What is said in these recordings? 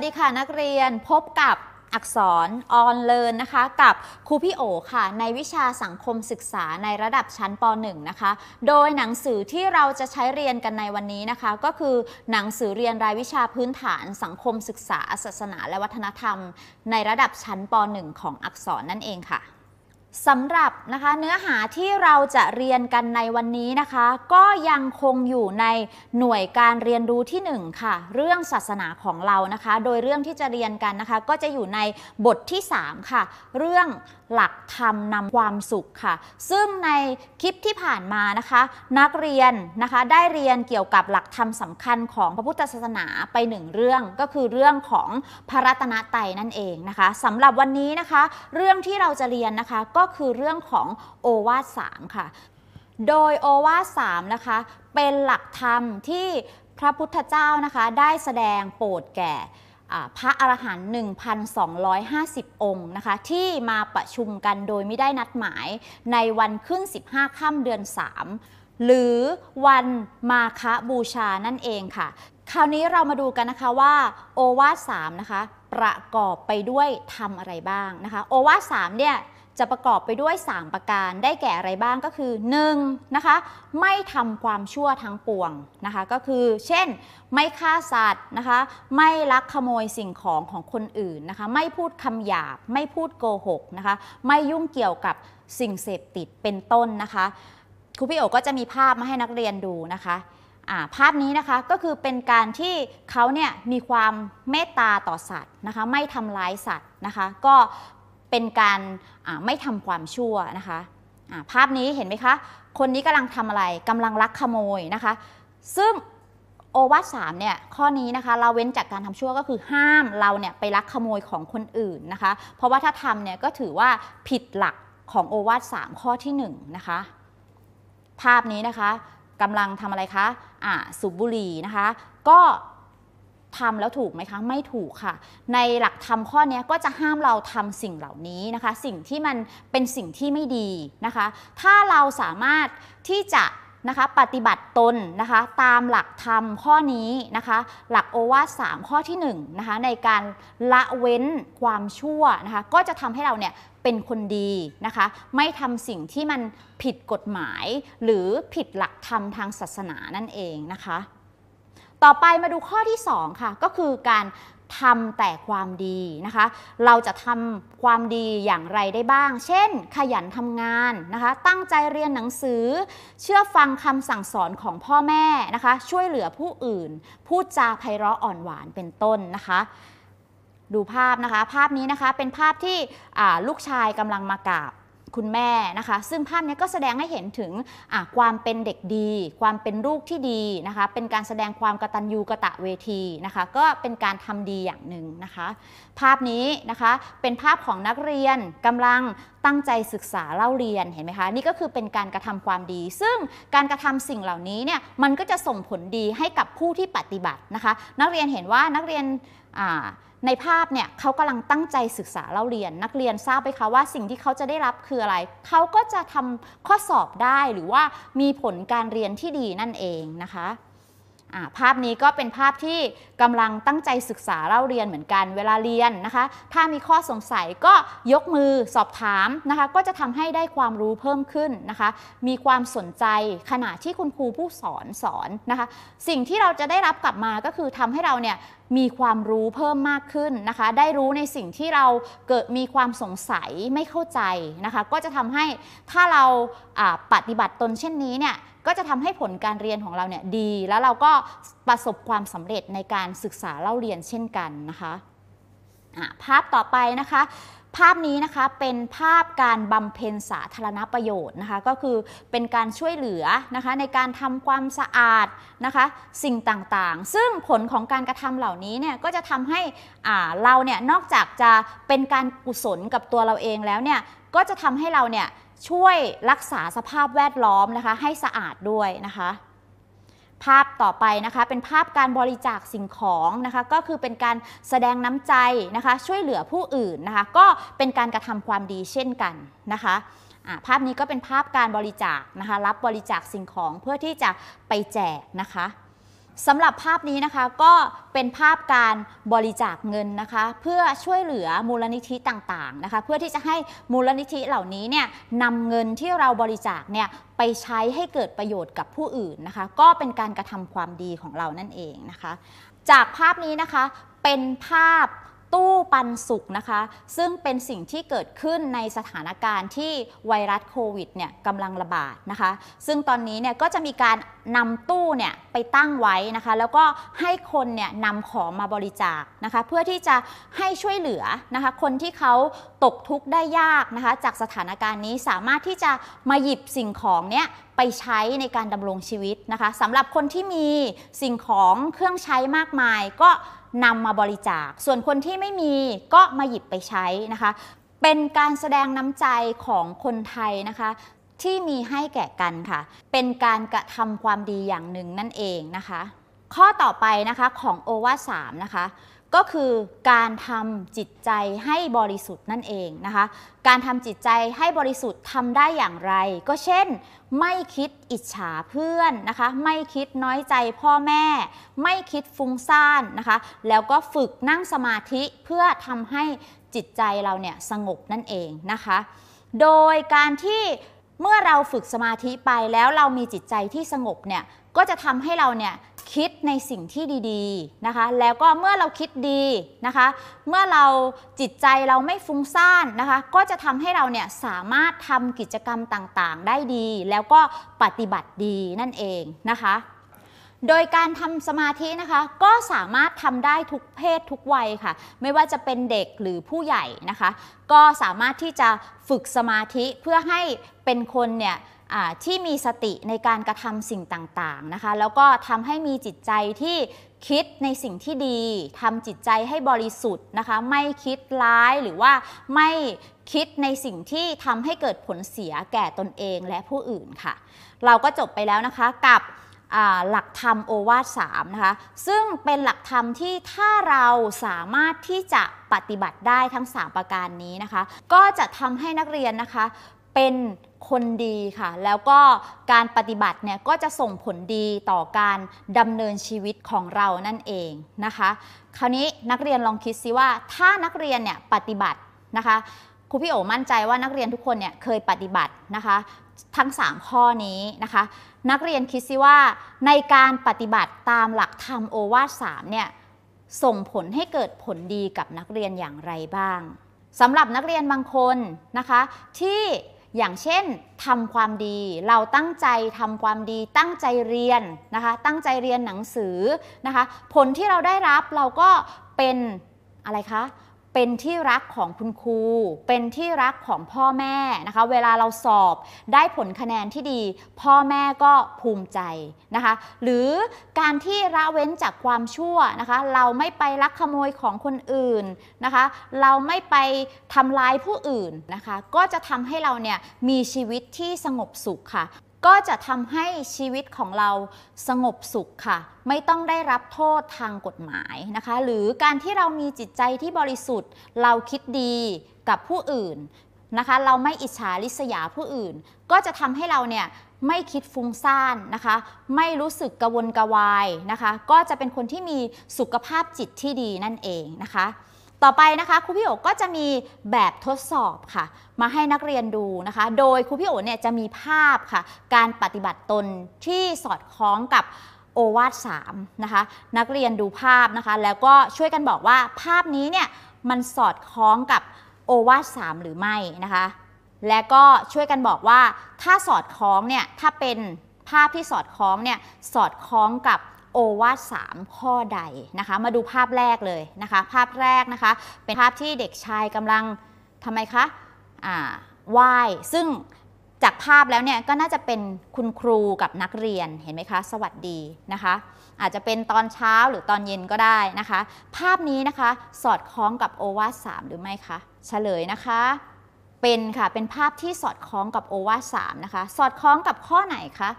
สดีค่ะนักเรียนพบกับอักษรออนเลิร์นนะคะกับครูพี่โอค่ะ ในวิชาสังคมศึกษาในระดับชั้นป .1 นะคะโดยหนังสือที่เราจะใช้เรียนกันในวันนี้นะคะ ก็คือหนังสือเรียนรายวิชาพื้นฐาน สังคมศึกษา ศาสนาและวัฒนธรรม ในระดับชั้นป .1 ของอักษรนั่นเองค่ะสำหรับนะคะเนื้อหาที่เราจะเรียนกันในวันนี้นะคะ ก็ยังคงอยู่ในหน่วยการเรียนรู้ที่1ค่ะเรื่องศาสนาของเรานะคะ โดยเรื่องที่จะเรียนกันนะคะ ก็จะอยู่ในบทที่3ค่ะเรื่องหลักธรรมนำความสุขค่ะ ซึ่งในคลิปที่ผ่านมานะคะ นักเรียนนะคะ ได้เรียนเกี่ยวกับหลักธรรมสำคัญของพระพุทธศาสนาไปหนึ่งเรื่องก็คือเรื่องของพระรัตนตรัยนั่นเองนะคะสำหรับวันนี้นะคะ เรื่องที่เราจะเรียนนะคะก็ก็คือเรื่องของโอวาทสามค่ะ โดยโอวาทสามนะคะเป็นหลักธรรมที่พระพุทธเจ้านะคะได้แสดงโปรดแก่พระอรหันต์1,250องค์นะคะที่มาประชุมกันโดยไม่ได้นัดหมายในวันขึ้น 15ค่ำเดือน 3 หรือวันมาคะบูชานั่นเองค่ะ คราวนี้เรามาดูกันนะคะว่าโอวาท3นะคะประกอบไปด้วยทำอะไรบ้างนะคะโอวาท3เนี่ยจะประกอบไปด้วย 3 ประการได้แก่อะไรบ้างก็คือ1นะคะ ไม่ทำความชั่วทั้งปวงนะคะ ก็คือเช่น ไม่ฆ่าสัตว์นะคะ ไม่ลักขโมยสิ่งของของคนอื่นนะคะไม่พูดคำหยาบ ไม่พูดโกหกนะคะ ไม่ยุ่งเกี่ยวกับสิ่งเสพติดเป็นต้นนะคะครูพี่โอก็จะมีภาพมาให้นักเรียนดูนะคะภาพนี้นะคะก็คือเป็นการที่เขาเนี่ยมีความเมตตาต่อสัตว์นะคะ ไม่ทำร้ายสัตว์นะคะก็เป็นการไม่ทำความชั่วนะคะ ภาพนี้เห็นไหมคะ คนนี้กำลังทำอะไรกำลังลักขโมยนะคะ ซึ่งโอวาทสามเนี่ยข้อนี้นะคะเราเว้นจากการทำชั่ว ก็คือห้ามเราเนี่ยไปลักขโมยของคนอื่นนะคะ เพราะว่าถ้าทำเนี่ยก็ถือว่าผิดหลักของโอวาทสามข้อที่1นนะคะภาพนี้นะคะกำลังทำอะไรคะอ่าสูบบุหรี่นะคะก็ทำแล้วถูกไหมคะไม่ถูกค่ะ ในหลักธรรมข้อนี้ก็จะห้ามเราทำสิ่งเหล่านี้นะคะ สิ่งที่มันเป็นสิ่งที่ไม่ดีนะคะ ถ้าเราสามารถที่จะนะคะปฏิบัติตนนะคะ ตามหลักธรรมข้อนี้นะคะ หลักโอวาทสข้อที่1นะคะในการละเว้นความชั่วนะคะ ก็จะทำให้เราเนี่ยเป็นคนดีนะคะ ไม่ทำสิ่งที่มันผิดกฎหมาย หรือผิดหลักธรรมทางศาสนานั่นเองนะคะต่อไปมาดูข้อที่ 2 ค่ะ ก็คือการทำแต่ความดีนะคะ เราจะทำความดีอย่างไรได้บ้าง เช่น ขยันทำงานนะคะ ตั้งใจเรียนหนังสือ เชื่อฟังคำสั่งสอนของพ่อแม่นะคะ ช่วยเหลือผู้อื่นพูดจาไพเราะอ่อนหวานเป็นต้นนะคะ ดูภาพนะคะ ภาพนี้นะคะ เป็นภาพที่ลูกชายกำลังมากราบคุณแม่นะคะ ซึ่งภาพนี้ก็แสดงให้เห็นถึงความเป็นเด็กดี ความเป็นลูกที่ดีนะคะ เป็นการแสดงความกตัญญูกะตะเวทีนะคะ ก็เป็นการทำดีอย่างหนึ่งนะคะ ภาพนี้นะคะ เป็นภาพของนักเรียนกำลังตั้งใจศึกษาเล่าเรียน เห็นไหมคะ นี่ก็คือเป็นการกระทำความดี ซึ่งการกระทำสิ่งเหล่านี้เนี่ย มันก็จะส่งผลดีให้กับผู้ที่ปฏิบัตินะคะ นักเรียนเห็นว่านักเรียนอ่าในภาพเนี่ยเขากำลังตั้งใจศึกษาเล่าเรียนนักเรียนทราบไหมคะว่าสิ่งที่เขาจะได้รับคืออะไร เขาก็จะทำข้อสอบได้หรือว่ามีผลการเรียนที่ดีนั่นเองนะคะภาพนี้ก็เป็นภาพที่กำลังตั้งใจศึกษาเล่าเรียนเหมือนกันเวลาเรียนนะคะ ถ้ามีข้อสงสัยก็ยกมือสอบถามนะคะก็จะทำให้ได้ความรู้เพิ่มขึ้นนะคะ มีความสนใจขณะที่คุณครูผู้สอนสอนนะคะ สิ่งที่เราจะได้รับกลับมาก็คือทำให้เราเนี่ยมีความรู้เพิ่มมากขึ้นนะคะ ได้รู้ในสิ่งที่เราเกิดมีความสงสัยไม่เข้าใจนะคะ ก็จะทำให้ถ้าเราปฏิบัติตนเช่นนี้เนี่ยก็จะทำให้ผลการเรียนของเราเนี่ยดี แล้วเราก็ประสบความสำเร็จในการศึกษาเล่าเรียนเช่นกันนะคะ ภาพต่อไปนะคะภาพนี้นะคะเป็นภาพการบำเพ็ญสาธารณประโยชน์นะคะ ก็คือเป็นการช่วยเหลือนะคะในการทำความสะอาดนะคะ สิ่งต่างๆ ซึ่งผลของการกระทำเหล่านี้เนี่ยก็จะทำให้เราเนี่ยนอกจากจะเป็นการกุศลกับตัวเราเองแล้วเนี่ยก็จะทำให้เราเนี่ยช่วยรักษาสภาพแวดล้อมนะคะ ให้สะอาดด้วยนะคะภาพต่อไปนะคะเป็นภาพการบริจาคสิ่งของนะคะ ก็คือเป็นการแสดงน้ำใจนะคะ ช่วยเหลือผู้อื่นนะคะ ก็เป็นการกระทำความดีเช่นกันนะคะภาพนี้ก็เป็นภาพการบริจาคนะคะรับบริจาคสิ่งของเพื่อที่จะไปแจกนะคะสำหรับภาพนี้นะคะก็เป็นภาพการบริจาคเงินนะคะ เพื่อช่วยเหลือมูลนิธิต่างๆนะคะ เพื่อที่จะให้มูลนิธิเหล่านี้เนี่ยนำเงินที่เราบริจาคเนี่ยไปใช้ให้เกิดประโยชน์กับผู้อื่นนะคะ ก็เป็นการกระทำความดีของเรานั่นเองนะคะ จากภาพนี้นะคะเป็นภาพตู้ปันสุกนะคะซึ่งเป็นสิ่งที่เกิดขึ้นในสถานการณ์ที่ไวรัสโควิดเนี่ยกำลังระบาดนะคะ ซึ่งตอนนี้เนี่ยก็จะมีการนำตู้เนี่ย ไปตั้งไว้นะคะ แล้วก็ให้คนเนี่ยนำของมาบริจาคนะคะเพื่อที่จะให้ช่วยเหลือนะคะคนที่เขาตกทุกข์ได้ยากนะคะ จากสถานการณ์นี้สามารถที่จะมาหยิบสิ่งของเนี่ยไปใช้ในการดำรงชีวิตนะคะสำหรับคนที่มีสิ่งของเครื่องใช้มากมายก็นำมาบริจาค ส่วนคนที่ไม่มีก็มาหยิบไปใช้นะคะ เป็นการแสดงน้ำใจของคนไทยนะคะ ที่มีให้แก่กันค่ะ เป็นการกระทำความดีอย่างหนึ่งนั่นเองนะคะ ข้อต่อไปนะคะของโอวาสามนะคะก็คือการทำจิตใจให้บริสุทธิ์นั่นเองนะคะ การทำจิตใจให้บริสุทธิ์ทำได้อย่างไร ก็เช่น ไม่คิดอิจฉาเพื่อนนะคะไม่คิดน้อยใจพ่อแม่ ไม่คิดฟุ้งซ่านนะคะแล้วก็ฝึกนั่งสมาธิเพื่อทำให้จิตใจเราเนี่ยสงบนั่นเองนะคะ โดยการที่เมื่อเราฝึกสมาธิไปแล้วเรามีจิตใจที่สงบเนี่ยก็จะทำให้เราเนี่ยคิดในสิ่งที่ดี ๆนะคะ แล้วก็เมื่อเราคิดดีนะคะ เมื่อเราจิตใจเราไม่ฟุ้งซ่านนะคะ ก็จะทำให้เราเนี่ยสามารถทำกิจกรรมต่างๆ ได้ดี แล้วก็ปฏิบัติดีนั่นเองนะคะ โดยการทำสมาธินะคะ ก็สามารถทำได้ทุกเพศทุกวัยค่ะ ไม่ว่าจะเป็นเด็กหรือผู้ใหญ่นะคะ ก็สามารถที่จะฝึกสมาธิเพื่อให้เป็นคนเนี่ยที่มีสติในการกระทำสิ่งต่างๆนะคะแล้วก็ทำให้มีจิตใจที่คิดในสิ่งที่ดีทำจิตใจให้บริสุทธิ์นะคะ ไม่คิดร้ายหรือว่าไม่คิดในสิ่งที่ทำให้เกิดผลเสียแก่ตนเองและผู้อื่นค่ะ เราก็จบไปแล้วนะคะกับหลักธรรมโอวาทสามนะคะซึ่งเป็นหลักธรรมที่ถ้าเราสามารถที่จะปฏิบัติได้ทั้ง 3 ประการนี้นะคะ ก็จะทำให้นักเรียนนะคะเป็นคนดีค่ะแล้วก็การปฏิบัติเนี่ยก็จะส่งผลดีต่อการดำเนินชีวิตของเรานั่นเองนะคะคราวนี้นักเรียนลองคิดซิว่า ถ้านักเรียนเนี่ย ปฏิบัตินะคะครูพี่โอ มั่นใจว่านักเรียนทุกคนเนี่ยเคยปฏิบัตินะคะทั้ง3ข้อนี้นะคะ นักเรียนคิดซิว่าในการปฏิบัติตามหลักธรรมโอวาทสามเนี่ยส่งผลให้เกิดผลดีกับนักเรียนอย่างไรบ้างสำหรับนักเรียนบางคนนะคะที่อย่างเช่น ทำความดี เราตั้งใจทำความดี ตั้งใจเรียน นะคะ ตั้งใจเรียนหนังสือนะคะ ผลที่เราได้รับเราก็เป็นอะไรคะเป็นที่รักของคุณครู เป็นที่รักของพ่อแม่นะคะ เวลาเราสอบได้ผลคะแนนที่ดีพ่อแม่ก็ภูมิใจนะคะ หรือการที่ละเว้นจากความชั่วนะคะ เราไม่ไปลักขโมยของคนอื่นนะคะ เราไม่ไปทำร้ายผู้อื่นนะคะ ก็จะทำให้เราเนี่ยมีชีวิตที่สงบสุขค่ะก็จะทำให้ชีวิตของเราสงบสุขค่ะ ไม่ต้องได้รับโทษทางกฎหมายนะคะ หรือการที่เรามีจิตใจที่บริสุทธิ์เราคิดดีกับผู้อื่นนะคะ เราไม่อิจฉาริษยาผู้อื่น ก็จะทำให้เราเนี่ยไม่คิดฟุ้งซ่านนะคะ ไม่รู้สึกกระวนกระวายนะคะ ก็จะเป็นคนที่มีสุขภาพจิตที่ดีนั่นเองนะคะต่อไปนะคะครูพี่โอก็จะมีแบบทดสอบค่ะมาให้นักเรียนดูนะคะ โดยครูพี่โอเนี่ยจะมีภาพค่ะการปฏิบัติตนที่สอดคล้องกับโอวาท3นะคะนักเรียนดูภาพนะคะ แล้วก็ช่วยกันบอกว่าภาพนี้เนี่ยมันสอดคล้องกับโอวาท3หรือไม่นะคะและก็ช่วยกันบอกว่าถ้าสอดคล้องเนี่ยถ้าเป็นภาพที่สอดคล้องเนี่ยสอดคล้องกับโอวาท3ข้อใดนะคะ มาดูภาพแรกเลยนะคะ ภาพแรกนะคะ เป็นภาพที่เด็กชายกำลังทำไมคะอ่าไหว้ซึ่งจากภาพแล้วเนี่ยก็น่าจะเป็นคุณครูกับนักเรียนเห็นไหมคะ สวัสดีนะคะ อาจจะเป็นตอนเช้าหรือตอนเย็นก็ได้นะคะ ภาพนี้นะคะสอดคล้องกับโอวาท3หรือไม่คะ เฉลยนะคะ เป็นค่ะเป็นภาพที่สอดคล้องกับโอวาท3นะคะ สอดคล้องกับข้อไหนคะ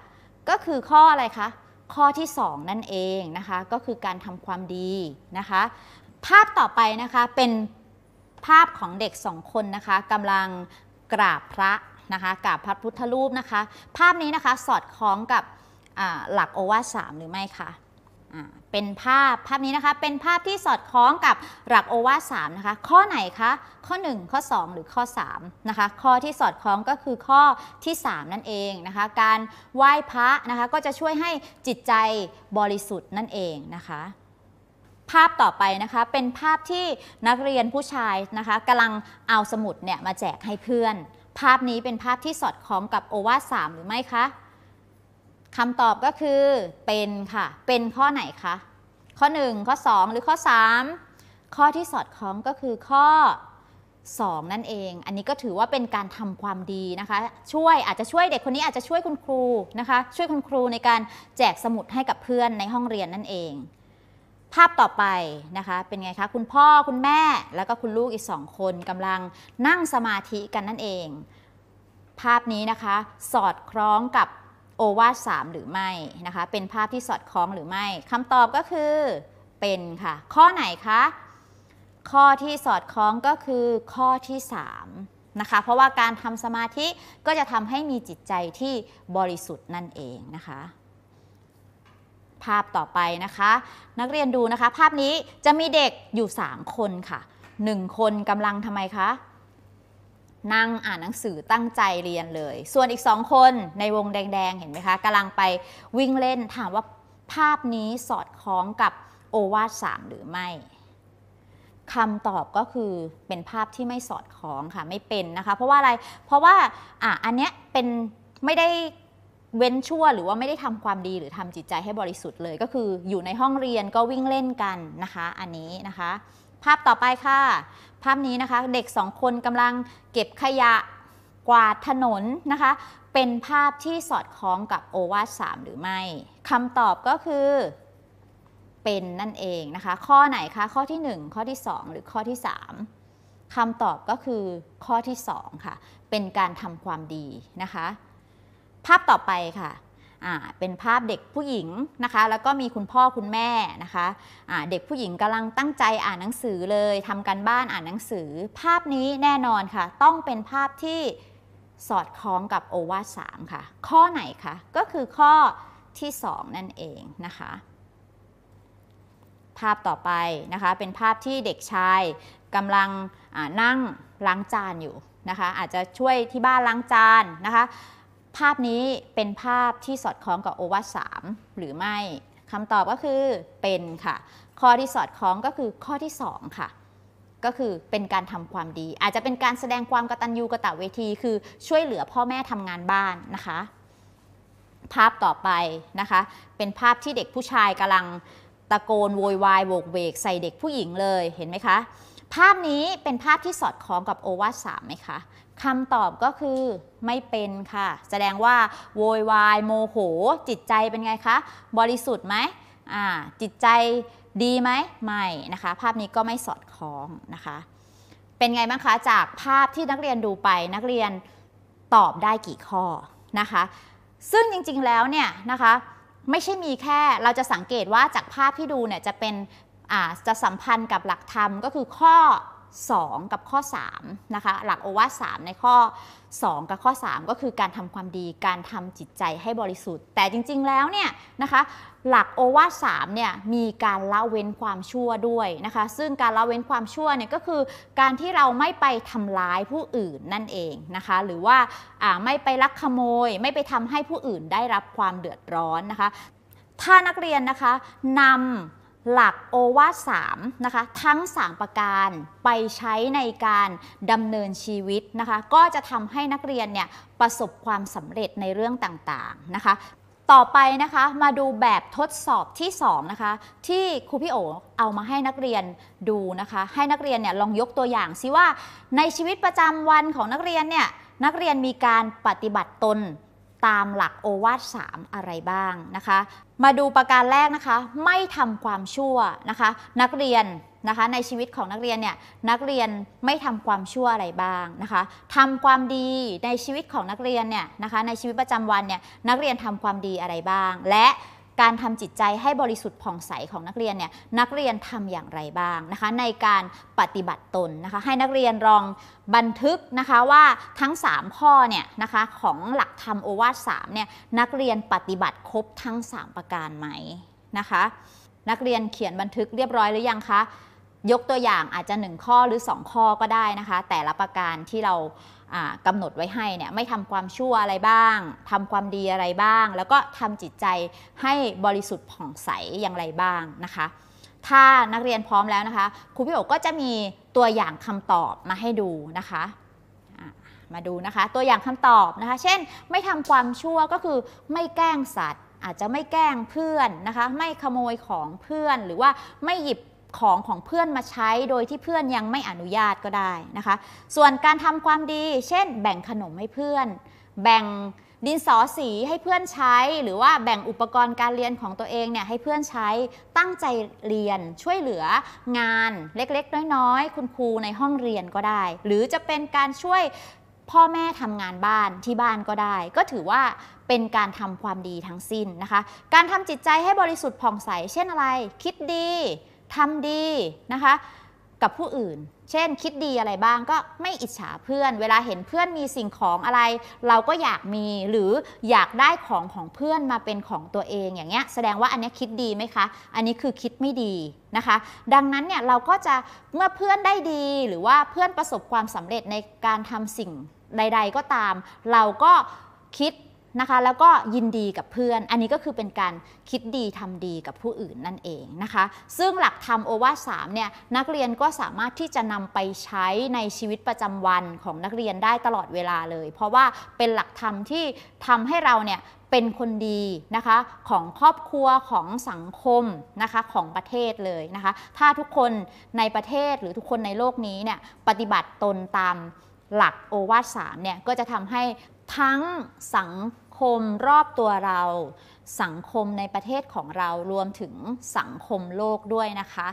ก็คือข้ออะไรคะข้อที่ 2 นั่นเองนะคะก็คือการทำความดีนะคะ ภาพต่อไปนะคะเป็นภาพของเด็กสองคนนะคะกำลังกราบพระนะคะ กราบพระพุทธรูปนะคะ ภาพนี้นะคะสอดคล้องกับหลักโอวาสามหรือไม่คะเป็นภาพภาพนี้นะคะเป็นภาพที่สอดคล้องกับหลักโอวาสามนะคะ ข้อไหนคะ ข้อ 1 ข้อ 2 หรือข้อ3นะคะข้อที่สอดคล้องก็คือข้อที่ 3 นั่นเองนะคะ การไหว้พระนะคะ ก็จะช่วยให้จิตใจบริสุทธิ์นั่นเองนะคะ ภาพต่อไปนะคะเป็นภาพที่นักเรียนผู้ชายนะคะกำลังเอาสมุดเนี่ยมาแจกให้เพื่อน ภาพนี้เป็นภาพที่สอดคล้องกับโอวาสามหรือไม่คะคำตอบก็คือเป็นค่ะ เป็นข้อไหนคะ ข้อ 1 ข้อ 2 หรือข้อ 3 ข้อที่สอดคล้องก็คือข้อ 2 นั่นเอง อันนี้ก็ถือว่าเป็นการทำความดีนะคะ ช่วยอาจจะช่วยเด็กคนนี้อาจจะช่วยคุณครูนะคะ ช่วยคุณครูในการแจกสมุดให้กับเพื่อนในห้องเรียนนั่นเอง ภาพต่อไปนะคะ เป็นไงคะ คุณพ่อ คุณแม่ แล้วก็คุณลูกอีกสองคนกำลังนั่งสมาธิกันนั่นเอง ภาพนี้นะคะ สอดคล้องกับโอวาส3หรือไม่นะคะเป็นภาพที่สอดคล้องหรือไม่คำตอบก็คือเป็นค่ะ ข้อไหนคะ ข้อที่สอดคล้องก็คือข้อที่3นะคะเพราะว่าการทำสมาธิก็จะทำให้มีจิตใจที่บริสุทธิ์นั่นเองนะคะ ภาพต่อไปนะคะ นักเรียนดูนะคะภาพนี้จะมีเด็กอยู่ 3 คนค่ะ 1 คนกำลังทำไมคะนั่งอ่านหนังสือตั้งใจเรียนเลย ส่วนอีกสองคนในวงแดง ๆ เห็นไหมคะกำลังไปวิ่งเล่น ถามว่าภาพนี้สอดคล้องกับโอวาทสามหรือไม่คำตอบก็คือเป็นภาพที่ไม่สอดคล้องค่ะ ไม่เป็นนะคะ เพราะว่าอะไร เพราะว่าอ่ะอันเนี้ยเป็น ไม่ได้เว้นชั่วหรือว่าไม่ได้ทำความดีหรือทำจิตใจให้บริสุทธิ์เลย ก็คืออยู่ในห้องเรียนก็วิ่งเล่นกันนะคะ อันนี้นะคะภาพต่อไปค่ะ ภาพนี้นะคะ เด็กสองคนกำลังเก็บขยะกวาดถนนนะคะ เป็นภาพที่สอดคล้องกับโอวาทสามหรือไม่ คำตอบก็คือ เป็นนั่นเองนะคะ ข้อไหนคะข้อที่ 1 ข้อที่ 2 หรือข้อที่ 3 คำตอบก็คือข้อที่2ค่ะ เป็นการทำความดีนะคะ ภาพต่อไปค่ะเป็นภาพเด็กผู้หญิงนะคะแล้วก็มีคุณพ่อคุณแม่นะคะะเด็กผู้หญิงกำลังตั้งใจอ่านหนังสือเลยทำการบ้านอ่านหนังสือ ภาพนี้แน่นอนค่ะ ต้องเป็นภาพที่สอดคล้องกับโอวาสามค่ะข้อไหนคะก็คือข้อที่ 2 นั่นเองนะคะภาพต่อไปนะคะเป็นภาพที่เด็กชายกำลังนั่งล้างจานอยู่นะคะอาจจะช่วยที่บ้านล้างจานนะคะภาพนี้เป็นภาพที่สอดคล้องกับโอวาทสามหรือไม่คำตอบก็คือเป็นค่ะข้อที่สอดคล้องก็คือข้อที่ 2 ค่ะ ก็คือเป็นการทำความดี อาจจะเป็นการแสดงความกตัญญูกะตะเวที คือช่วยเหลือพ่อแม่ทำงานบ้านนะคะ ภาพต่อไปนะคะเป็นภาพที่เด็กผู้ชายกำลังตะโกนโวยวายโบกเวกใส่เด็กผู้หญิงเลยเห็นไหมคะภาพนี้เป็นภาพที่สอดคล้องกับโอวาทสามไหมคะคำตอบก็คือไม่เป็นค่ะแสดงว่าโวยวายโมโห จิตใจเป็นไงคะบริสุทธิ์ไหมจิตใจดีไหมไม่นะคะ ภาพนี้ก็ไม่สอดคล้องนะคะ เป็นไงบ้างคะจากภาพที่นักเรียนดูไปนักเรียนตอบได้กี่ข้อนะคะ ซึ่งจริงๆแล้วเนี่ยนะคะไม่ใช่มีแค่เราจะสังเกตว่าจากภาพที่ดูเนี่ยจะเป็นจะสัมพันธ์กับหลักธรรมก็คือข้อ 2 กับข้อ3นะคะหลักโอวาทสในข้อ 2 กับข้อ 3 ก็คือการทำความดีการทำจิตใจให้บริสุทธิ์ แต่จริงๆแล้วเนี่ยนะคะหลักโอวาทสเนี่ยมีการละเว้นความชั่วด้วยนะคะ ซึ่งการละเว้นความชั่วเนี่ยก็คือการที่เราไม่ไปทำร้ายผู้อื่นนั่นเองนะคะหรือว่าไม่ไปลักขโมย ไม่ไปทำให้ผู้อื่นได้รับความเดือดร้อนนะคะ ถ้านักเรียนนะคะนำหลักโอวาสามนะคะ ทั้ง 3 ประการไปใช้ในการดำเนินชีวิตนะคะ ก็จะทำให้นักเรียนเนี่ยประสบความสำเร็จในเรื่องต่างๆนะคะ ต่อไปนะคะมาดูแบบทดสอบที่2นะคะ ที่ครูพี่โอเอามาให้นักเรียนดูนะคะ ให้นักเรียนเนี่ยลองยกตัวอย่างซิว่าในชีวิตประจำวันของนักเรียนเนี่ยนักเรียนมีการปฏิบัติตนตามหลักโอวาท3อะไรบ้างนะคะ มาดูประการแรกนะคะไม่ทำความชั่วนะคะ นักเรียนนะคะในชีวิตของนักเรียนเนี่ยนักเรียนไม่ทำความชั่วอะไรบ้างนะคะทำความดีในชีวิตของนักเรียนเนี่ยนะคะในชีวิตประจำวันเนี่ยนักเรียนทำความดีอะไรบ้าง และการทำจิตใจให้บริสุทธิ์ผ่องใสของนักเรียนเนี่ย นักเรียนทำอย่างไรบ้างนะคะ ในการปฏิบัติตนนะคะ ให้นักเรียนลองบันทึกนะคะว่าทั้ง 3 ข้อเนี่ยนะคะของหลักธรรม โอวาทสามเนี่ยนักเรียนปฏิบัติครบทั้ง 3 ประการไหมนะคะ นักเรียนเขียนบันทึกเรียบร้อยหรือยังคะยกตัวอย่างอาจจะ 1 ข้อหรือ 2 ข้อก็ได้นะคะ แต่ละประการที่เรากำหนดไว้ให้เนี่ยไม่ทำความชั่วอะไรบ้างทำความดีอะไรบ้าง แล้วก็ทำจิตใจให้บริสุทธิ์ผ่องใสอย่างไรบ้างนะคะ ถ้านักเรียนพร้อมแล้วนะคะ ครูพี่โอ๋ก็จะมีตัวอย่างคำตอบมาให้ดูนะคะมาดูนะคะ ตัวอย่างคำตอบนะคะ เช่นไม่ทำความชั่วก็คือ ไม่แกล้งสัตว์ อาจจะไม่แกล้งเพื่อนนะคะไม่ขโมยของเพื่อนหรือว่าไม่หยิบของ ของเพื่อนมาใช้โดยที่เพื่อนยังไม่อนุญาตก็ได้นะคะ ส่วนการทำความดี เช่น แบ่งขนมให้เพื่อน แบ่งดินสอสีให้เพื่อนใช้ หรือว่าแบ่งอุปกรณ์การเรียนของตัวเองเนี่ยให้เพื่อนใช้ ตั้งใจเรียน ช่วยเหลืองานเล็ก ๆ น้อย ๆ คุณครูในห้องเรียนก็ได้ หรือจะเป็นการช่วยพ่อแม่ทำงานบ้านที่บ้านก็ได้ ก็ถือว่าเป็นการทำความดีทั้งสิ้นนะคะ การทำจิตใจให้บริสุทธิ์ผ่องใส เช่นอะไร คิดดีทำดีนะคะกับผู้อื่น เช่นคิดดีอะไรบ้างก็ไม่อิจฉาเพื่อน เวลาเห็นเพื่อนมีสิ่งของอะไร เราก็อยากมีหรืออยากได้ของของเพื่อนมาเป็นของตัวเองอย่างเงี้ยแสดงว่าอันนี้คิดดีไหมคะ อันนี้คือคิดไม่ดีนะคะ ดังนั้นเนี่ยเราก็จะเมื่อเพื่อนได้ดีหรือว่าเพื่อนประสบความสำเร็จในการทำสิ่งใดๆก็ตาม เราก็คิดนะคะแล้วก็ยินดีกับเพื่อน อันนี้ก็คือเป็นการคิดดีทำดีกับผู้อื่นนั่นเองนะคะ ซึ่งหลักธรรมโอวาทสามเนี่ยนักเรียนก็สามารถที่จะนำไปใช้ในชีวิตประจำวันของนักเรียนได้ตลอดเวลาเลย เพราะว่าเป็นหลักธรรมที่ทำให้เราเนี่ยเป็นคนดีนะคะของครอบครัวของสังคมนะคะของประเทศเลยนะคะ ถ้าทุกคนในประเทศหรือทุกคนในโลกนี้เนี่ยปฏิบัติตนตามหลักโอวาทสามเนี่ยก็จะทำให้ทั้งสังคมรอบตัวเราสังคมในประเทศของเรารวมถึงสังคมโลกด้วยนะคะ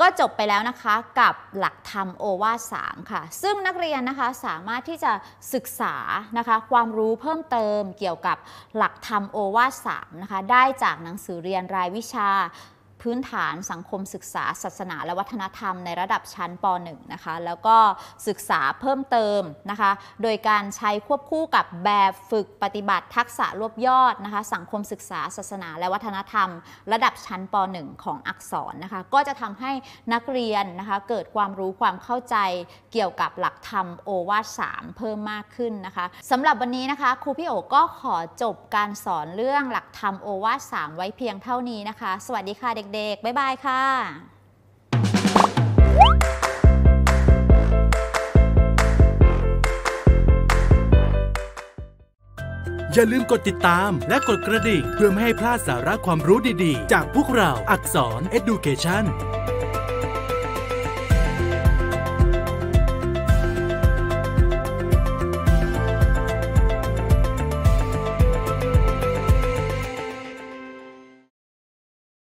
ก็จบไปแล้วนะคะกับหลักธรรมโอวาสามค่ะ ซึ่งนักเรียนนะคะสามารถที่จะศึกษานะคะความรู้เพิ่มเติมเกี่ยวกับหลักธรรมโอวาสามนะคะได้จากหนังสือเรียนรายวิชาพื้นฐานสังคมศึกษาศาสนาและวัฒนธรรมในระดับชั้นป .1 นะคะแล้วก็ศึกษาเพิ่มเติมนะคะ โดยการใช้ควบคู่กับแบบฝึกปฏิบัติทักษะรวบยอดนะคะสังคมศึกษาศาสนาและวัฒนธรรม ระดับชั้นป .1 ของอักษรนะคะ ก็จะทำให้นักเรียนนะคะเกิดความรู้ความเข้าใจเกี่ยวกับหลักธรรมโอวาทสเพิ่มมากขึ้นนะคะสำหรับวันนี้นะคะครูพี่โอก็ขอจบการสอนเรื่องหลักธรรมโอวาทสไว้เพียงเท่านี้นะคะ สวัสดีค่ะเด็กด็กๆบ๊ายบายค่ะ อย่าลืมกดติดตามและกดกระดิ่งเพื่อไม่ให้พลาดสาระความรู้ดีๆ จากพวกเราอักษร Education